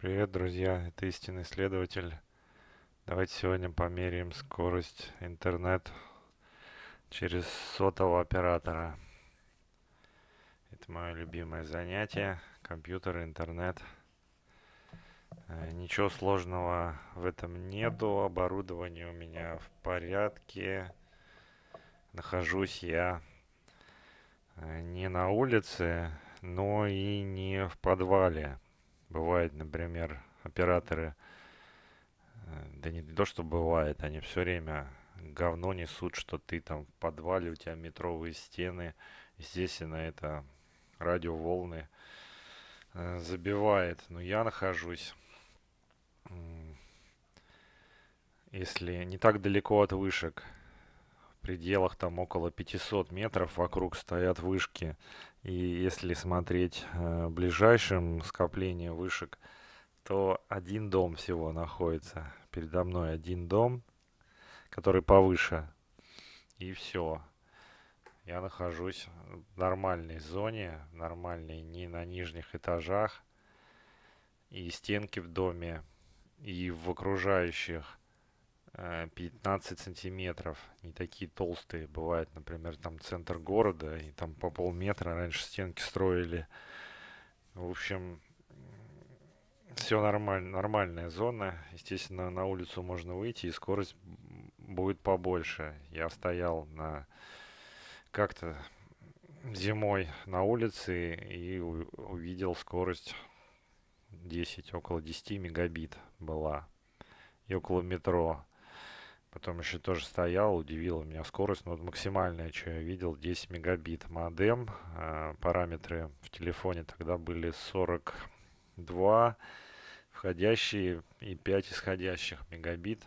Привет, друзья! Это истинный следователь. Давайте сегодня померяем скорость интернет через сотового оператора. Это мое любимое занятие. Компьютер, интернет. Э, ничего сложного в этом нету. Оборудование у меня в порядке. Нахожусь я э, не на улице, но и не в подвале. Бывает, например, операторы, э, да не то, что бывает, они все время говно несут, что ты там в подвале, у тебя метровые стены. и и здесь на это радиоволны э, забивает. Но я нахожусь, если не так далеко от вышек, пределах там около 500 метров вокруг стоят вышки. И если смотреть э, ближайшим скоплением вышек, то один дом всего находится. Передо мной один дом, который повыше. И все. Я нахожусь в нормальной зоне, нормальной, не на нижних этажах. И стенки в доме, и в окружающих 15 э, сантиметров. Не такие толстые. Бывает, например, там центр города, и там по полметра раньше стенки строили. В общем, все нормально, нормальная зона. Естественно, на улицу можно выйти, и скорость будет побольше. Я стоял на как-то зимой на улице и увидел скорость 10, около 10 мегабит была. И около метро Потом еще тоже стоял, удивила меня скорость. Но ну, вот максимальная, что я видел, 10 мегабит модем. А, параметры в телефоне тогда были 42 входящие и 5 исходящих мегабит.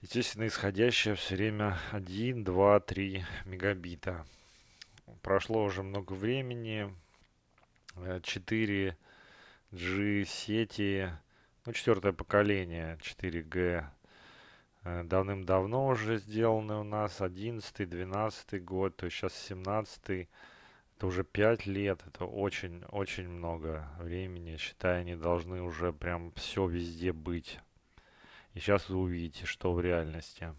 Естественно, исходящее все время 1, 2, 3 мегабита. Прошло уже много времени. 4G э, сети, ну, четвертое поколение 4G Э, давным-давно уже сделаны у нас, 11 12 год, то есть сейчас 17 это уже 5 лет, это очень-очень много времени, считаю, они должны уже прям все везде быть. И сейчас вы увидите, что в реальности.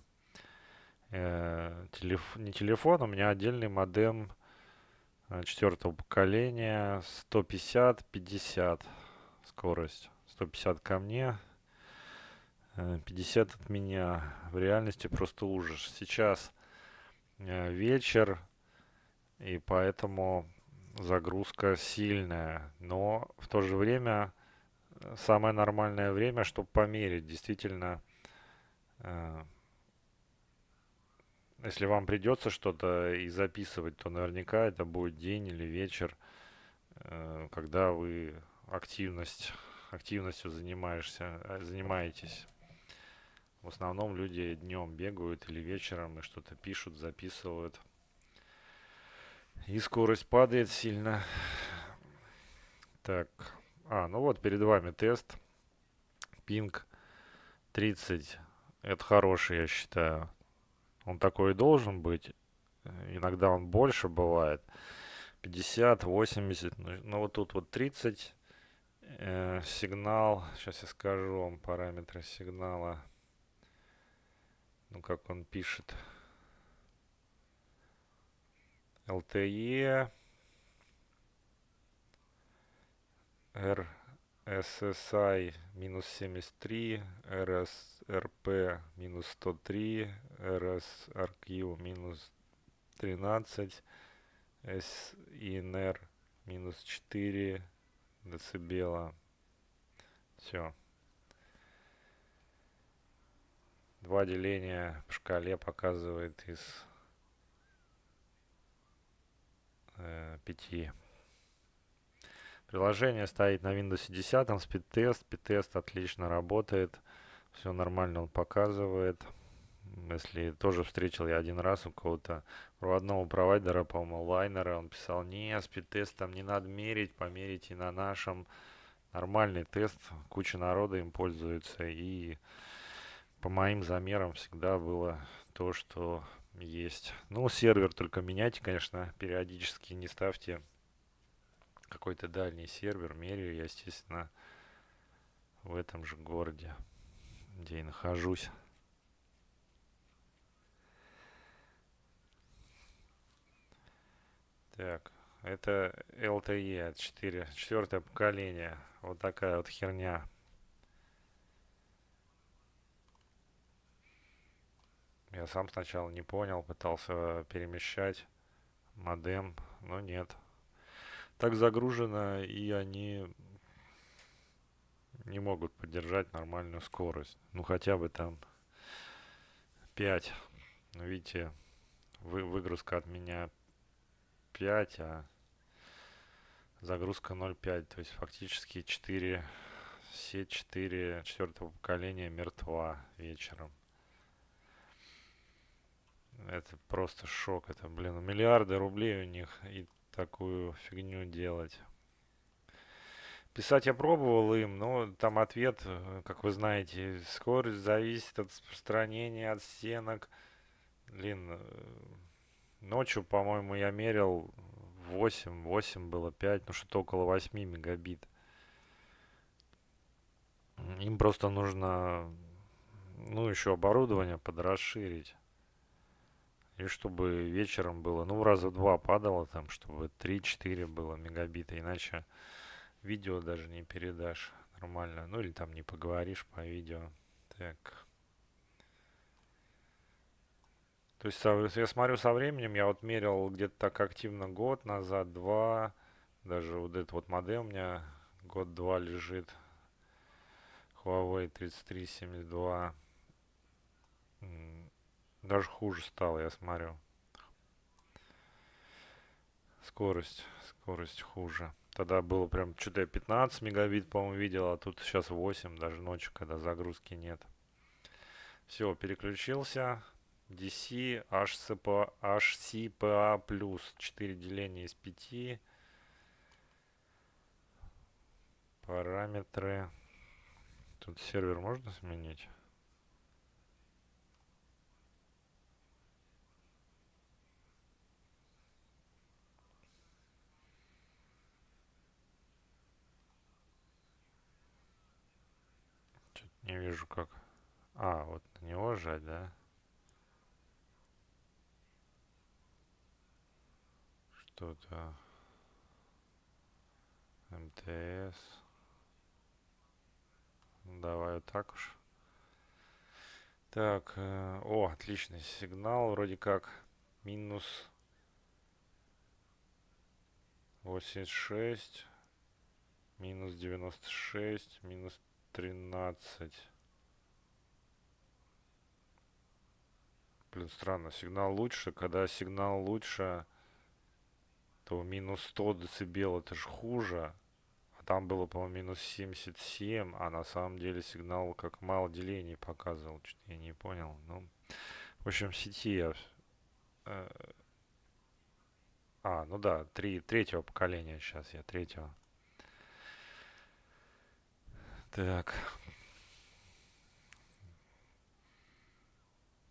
Э, телеф не телефон, у меня отдельный модем э, четвертого поколения 150-50 скорость. 150 ко мне, 50 э, от меня. В реальности просто ужас. Сейчас э, вечер, и поэтому загрузка сильная. Но в то же время э, самое нормальное время, чтобы померить. Действительно, если вам придется что-то и записывать, то наверняка это будет день или вечер, когда вы активность, активностью занимаешься, занимаетесь. В основном люди днем бегают или вечером и что-то пишут, записывают. И скорость падает сильно. Так, а, ну вот перед вами тест. Пинг 30. Это хороший, я считаю. Он такой и должен быть. Иногда он больше бывает. 50, 80. Ну, ну вот тут вот 30. Э, сигнал. Сейчас я скажу вам параметры сигнала ну как он пишет, LTE, RSSI а минус 73, RSRP минус 103, RSRQ минус 13, SINR минус 4 децибела. Все. Два деления в шкале показывает из э, 5. Приложение стоит на Windows 10, спид-тест. Спид-тест отлично работает. Все нормально он показывает. Если тоже встретил я один раз у кого-то проводного провайдера, по-моему, лайнера, он писал, не, спид-тест там не надо мерить, померите на нашем. Нормальный тест, куча народа им пользуется и по моим замерам всегда было то, что есть. Ну, сервер только меняйте, конечно, периодически не ставьте какой-то дальний сервер. Меряю я, естественно, в этом же городе, где и нахожусь. Так, это LTE, 4, четвертое поколение. Вот такая вот херня Я сам сначала не понял, пытался перемещать модем, но нет. Так загружено, и они не могут поддержать нормальную скорость. Ну, хотя бы там 5. Ну, видите, вы, выгрузка от меня 5, а загрузка 0.5. То есть фактически 4, все 4 четвертого поколения мертва вечером. Это просто шок. Это, блин, миллиарды рублей у них и такую фигню делать. Писать я пробовал им, но там ответ, э, как вы знаете, скорость зависит от распространения, от стенок. Блин, э, ночью, по-моему, я мерил 8, 8 было 5, ну что-то около 8 мегабит. Им просто нужно, ну, еще оборудование подрасширить. И чтобы вечером было, ну, раза два падало там, чтобы 3-4 было мегабита, иначе видео даже не передашь нормально. Ну, или там не поговоришь по видео. Так. То есть я смотрю со временем, я вот мерил где-то так активно год назад, два, даже вот этот вот модель у меня год-два лежит. Huawei 3372. Даже хуже стало, я смотрю. Скорость, скорость хуже. Тогда было прям что-то 15 мегабит, по-моему, видел, а тут сейчас 8, даже ночью, когда загрузки нет. Все, переключился. DC HCPA, HCPA плюс 4 деления из 5. Параметры. Тут сервер можно сменить? Не вижу как. А, вот на него жать, да? Что-то. МТС. Ну, давай вот так уж. Так, э, о, отличный сигнал, вроде как минус 86, минус 96, минус 13. Блин, странно. Сигнал лучше. Когда сигнал лучше, то минус 100 децибел это же хуже. А там было, по-моему, минус 77. А на самом деле сигнал как мало делений показывал. Что-то я не понял. Ну, в общем, в сети я... Э, а, ну да, три, третьего поколения сейчас я, третьего. Так.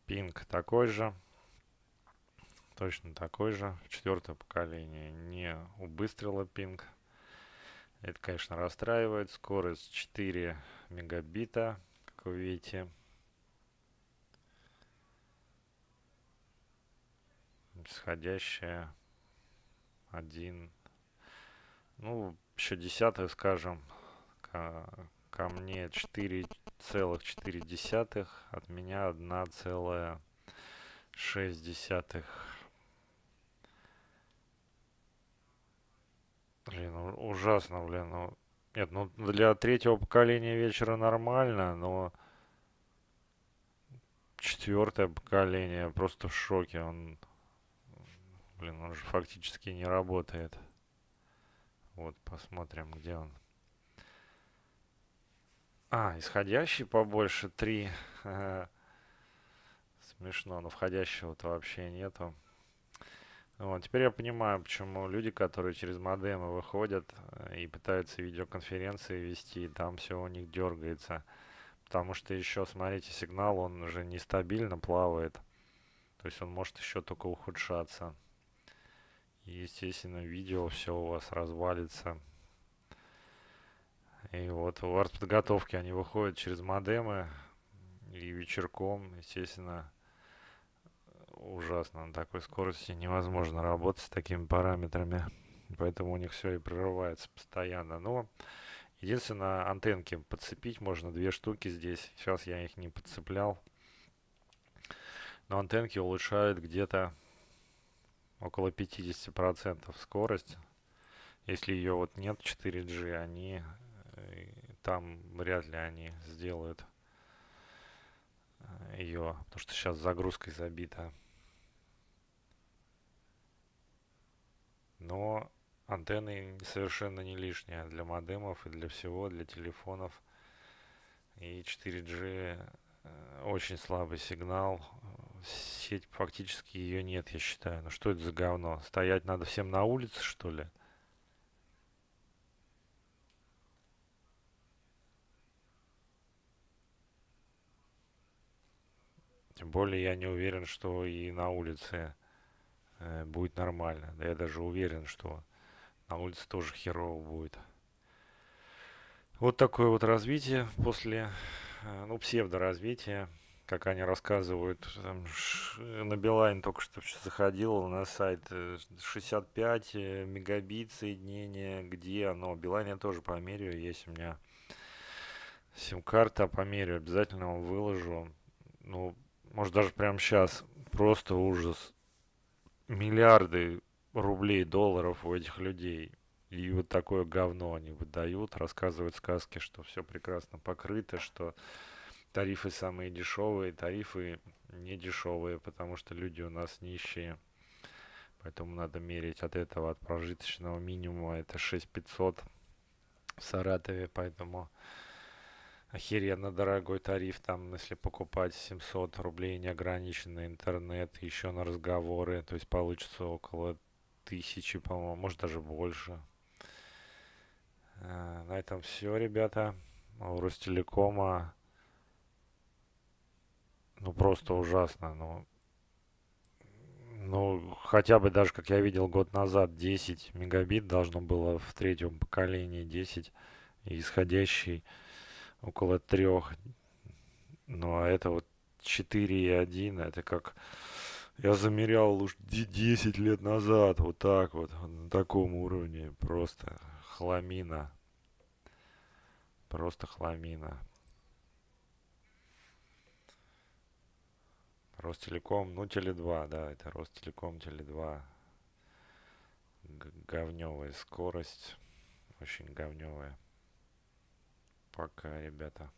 Пинг такой же. Точно такой же. Четвертое поколение не убыстрило пинг. Это, конечно, расстраивает. Скорость 4 мегабита, как вы видите. Сходящая 1. Ну, еще десятая, скажем, ко мне 4,4, от меня 1,6. Блин, ужасно, блин. Ну, нет, ну для третьего поколения вечера нормально, но четвертое поколение просто в шоке. Он, блин, он же фактически не работает. Вот, посмотрим, где он. А, исходящий побольше, три. Э, смешно, но входящего-то вообще нету. Вот, теперь я понимаю, почему люди, которые через модемы выходят э, и пытаются видеоконференции вести, там все у них дергается. Потому что еще, смотрите, сигнал, он уже нестабильно плавает. То есть он может еще только ухудшаться. естественно, видео все у вас развалится. И вот в подготовки они выходят через модемы и вечерком, естественно, ужасно. На такой скорости невозможно работать с такими параметрами. Поэтому у них все и прерывается постоянно. Но ну, единственное, антенки подцепить можно две штуки здесь. Сейчас я их не подцеплял. Но антенки улучшают где-то около 50% скорость. Если ее вот нет 4G, они там вряд ли они сделают э, ее, потому что сейчас загрузкой забита. Но антенны совершенно не лишние для модемов и для всего, для телефонов. И 4G э, очень слабый сигнал. Сеть фактически ее нет, я считаю. Ну что это за говно? Стоять надо всем на улице, что ли? Тем более я не уверен, что и на улице э, будет нормально. Да я даже уверен, что на улице тоже херово будет. Вот такое вот развитие после, э, ну, псевдоразвития, как они рассказывают. Там, на Билайн только что заходил на сайт 65 э, э, мегабит соединение, где оно. Билайн я тоже померяю, есть у меня сим-карта, померяю, обязательно вам выложу. Ну, может даже прямо сейчас, просто ужас. Миллиарды рублей, долларов у этих людей. И вот такое говно они выдают, рассказывают сказки, что все прекрасно покрыто, что тарифы самые дешевые, тарифы не дешевые, потому что люди у нас нищие. Поэтому надо мерить от этого, от прожиточного минимума. Это 6500 в Саратове, поэтому охеренно дорогой тариф, там, если покупать 700 рублей неограниченный интернет, еще на разговоры, то есть получится около тысячи, по-моему, может даже больше. Э, на этом все, ребята. У Ростелекома ну просто ужасно. Ну, ну хотя бы даже, как я видел год назад, 10 мегабит должно было в третьем поколении, 10 исходящий около трех. Ну, а это вот и 4,1, это как... Я замерял уж 10 лет назад, вот так вот, на таком уровне, просто хламина. Просто хламина. Ростелеком, ну Теле2, да, это Ростелеком, Теле2. Говневая скорость, очень говневая пока ребята